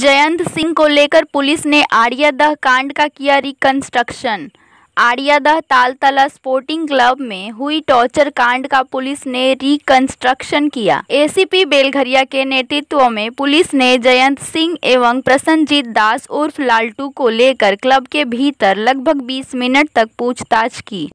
जयंत सिंह को लेकर पुलिस ने आर्यादह कांड का किया reconstruction Ariadaha Taltala sporting club में हुई टॉर्चर कांड का पुलिस ने रिकंस्ट्रक्शन किया एसीपी बेलघरिया के नेतृत्व में पुलिस ने जयंत सिंह एवं प्रसन्नजीत दास उर्फ लालटू को लेकर क्लब के भीतर लगभग 20 मिनट तक पूछताछ की